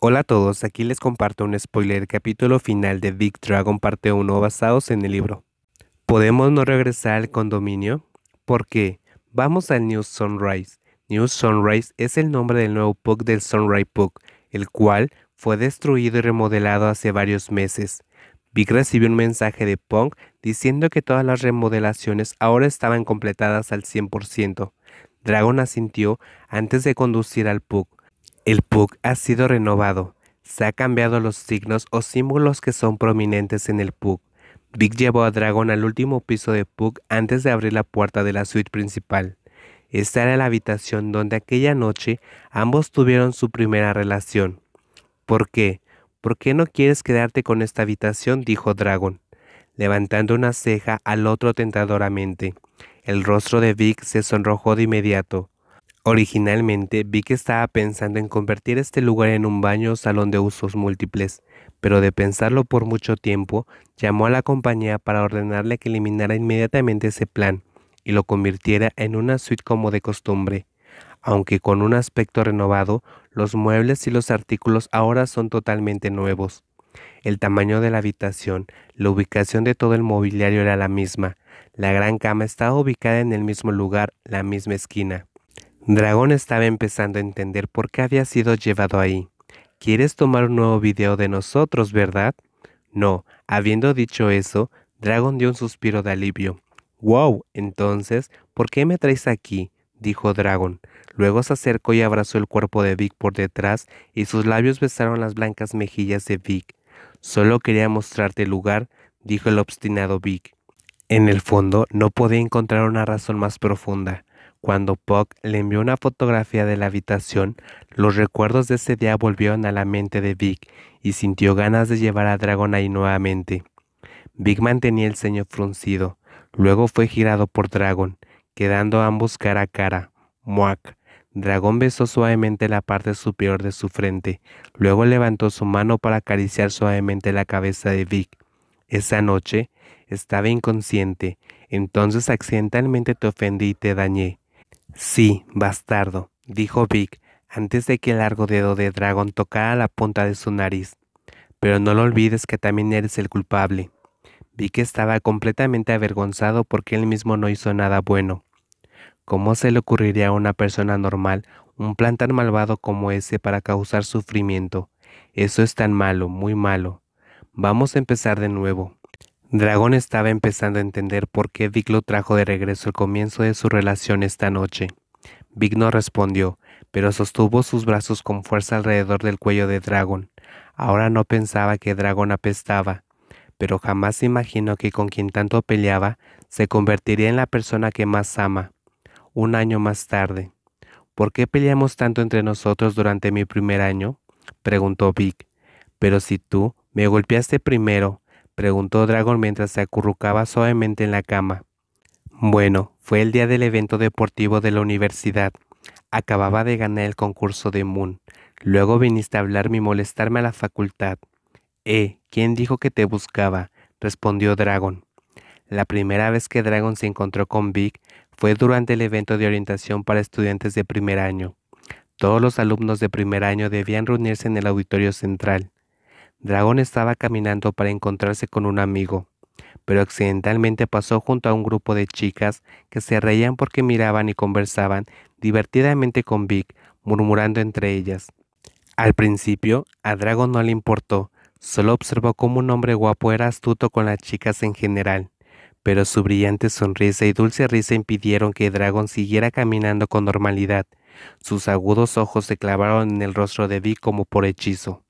Hola a todos, aquí les comparto un spoiler del capítulo final de Big Dragon parte 1 basados en el libro. Podemos no regresar al condominio ¿Por qué? vamos al New Sunrise. New Sunrise es el nombre del nuevo Pug del Sunrise Pug, el cual fue destruido y remodelado hace varios meses. Big recibió un mensaje de Punk diciendo que todas las remodelaciones ahora estaban completadas al 100%. Dragon asintió antes de conducir al Pug. El Pug ha sido renovado. Se han cambiado los signos o símbolos que son prominentes en el Pug. Vic llevó a Dragon al último piso de Pug antes de abrir la puerta de la suite principal. Esta era la habitación donde aquella noche ambos tuvieron su primera relación. ¿Por qué? ¿Por qué no quieres quedarte con esta habitación? dijo Dragon, levantando una ceja al otro tentadoramente. El rostro de Vic se sonrojó de inmediato. Originalmente vi que estaba pensando en convertir este lugar en un baño o salón de usos múltiples, pero de pensarlo por mucho tiempo, llamó a la compañía para ordenarle que eliminara inmediatamente ese plan y lo convirtiera en una suite como de costumbre. Aunque con un aspecto renovado, los muebles y los artículos ahora son totalmente nuevos. El tamaño de la habitación, la ubicación de todo el mobiliario era la misma. La gran cama estaba ubicada en el mismo lugar, la misma esquina. Dragón estaba empezando a entender por qué había sido llevado ahí. ¿Quieres tomar un nuevo video de nosotros, verdad? No, habiendo dicho eso, Dragon dio un suspiro de alivio. Wow, entonces, ¿por qué me traes aquí? dijo Dragon. Luego se acercó y abrazó el cuerpo de Vic por detrás y sus labios besaron las blancas mejillas de Vic. Solo quería mostrarte el lugar, dijo el obstinado Vic. En el fondo no podía encontrar una razón más profunda. Cuando Puck le envió una fotografía de la habitación, los recuerdos de ese día volvieron a la mente de Vic y sintió ganas de llevar a Dragon ahí nuevamente. Vic mantenía el ceño fruncido, luego fue girado por Dragon, quedando ambos cara a cara. Muak. Dragon besó suavemente la parte superior de su frente, luego levantó su mano para acariciar suavemente la cabeza de Vic. Esa noche estaba inconsciente, entonces accidentalmente te ofendí y te dañé. Sí, bastardo, dijo Vic antes de que el largo dedo de dragón tocara la punta de su nariz. Pero no lo olvides que también eres el culpable. Vic estaba completamente avergonzado porque él mismo no hizo nada bueno. ¿Cómo se le ocurriría a una persona normal un plan tan malvado como ese para causar sufrimiento? Eso es tan malo, muy malo. Vamos a empezar de nuevo. Dragón estaba empezando a entender por qué Vic lo trajo de regreso al comienzo de su relación esta noche. Vic no respondió, pero sostuvo sus brazos con fuerza alrededor del cuello de Dragon. Ahora no pensaba que Dragón apestaba, pero jamás imaginó que con quien tanto peleaba se convertiría en la persona que más ama. Un año más tarde. ¿Por qué peleamos tanto entre nosotros durante mi primer año? preguntó Vic. Pero si tú me golpeaste primero, preguntó Dragon mientras se acurrucaba suavemente en la cama. Bueno, fue el día del evento deportivo de la universidad. Acababa de ganar el concurso de Moon. Luego viniste a hablarme y molestarme a la facultad. Eh, ¿quién dijo que te buscaba? respondió Dragon. La primera vez que Dragon se encontró con Vic fue durante el evento de orientación para estudiantes de primer año. Todos los alumnos de primer año debían reunirse en el auditorio central. Dragón estaba caminando para encontrarse con un amigo, pero accidentalmente pasó junto a un grupo de chicas que se reían porque miraban y conversaban divertidamente con Vic, murmurando entre ellas. Al principio, a Dragon no le importó, solo observó cómo un hombre guapo era astuto con las chicas en general, pero su brillante sonrisa y dulce risa impidieron que Dragon siguiera caminando con normalidad. Sus agudos ojos se clavaron en el rostro de Vic como por hechizo.